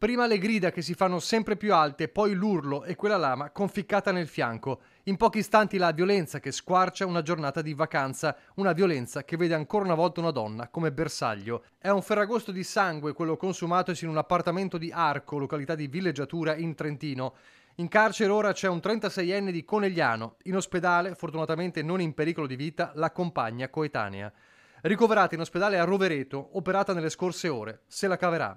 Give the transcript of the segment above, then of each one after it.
Prima le grida che si fanno sempre più alte, poi l'urlo e quella lama conficcata nel fianco. In pochi istanti la violenza che squarcia una giornata di vacanza, una violenza che vede ancora una volta una donna come bersaglio. È un ferragosto di sangue quello consumatosi in un appartamento di Arco, località di villeggiatura in Trentino. In carcere ora c'è un 36enne di Conegliano. In ospedale, fortunatamente non in pericolo di vita, la compagna coetanea. Ricoverata in ospedale a Rovereto, operata nelle scorse ore, se la caverà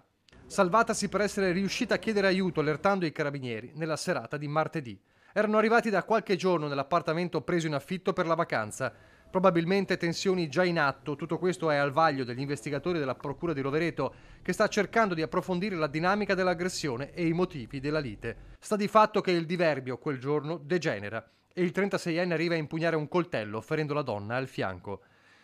salvatasi per essere riuscita a chiedere aiuto allertando i carabinieri nella serata di martedì. Erano arrivati da qualche giorno nell'appartamento preso in affitto per la vacanza. Probabilmente tensioni già in atto, tutto questo è al vaglio degli investigatori della Procura di Rovereto che sta cercando di approfondire la dinamica dell'aggressione e i motivi della lite. Sta di fatto che il diverbio quel giorno degenera e il 36enne arriva a impugnare un coltello ferendo la donna al fianco.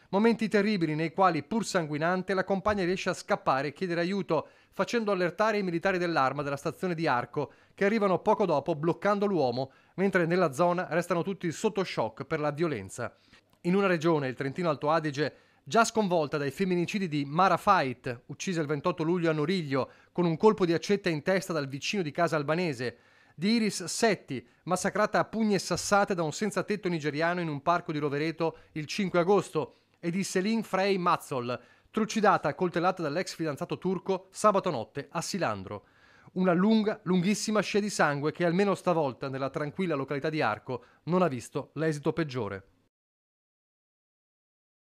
Momenti terribili nei quali, pur sanguinante, la compagna riesce a scappare e chiedere aiuto, facendo allertare i militari dell'arma della stazione di Arco, che arrivano poco dopo bloccando l'uomo, mentre nella zona restano tutti sotto shock per la violenza. In una regione, il Trentino Alto Adige, già sconvolta dai femminicidi di Mara Fait, uccisa il 28 luglio a Noriglio con un colpo di accetta in testa dal vicino di casa albanese, di Iris Setti, massacrata a pugni e sassate da un senza tetto nigeriano in un parco di Rovereto il 5 agosto, e di Selin Frey Mazzol, trucidata e coltellata dall'ex fidanzato turco sabato notte a Silandro. Una lunga, lunghissima scia di sangue che almeno stavolta nella tranquilla località di Arco non ha visto l'esito peggiore.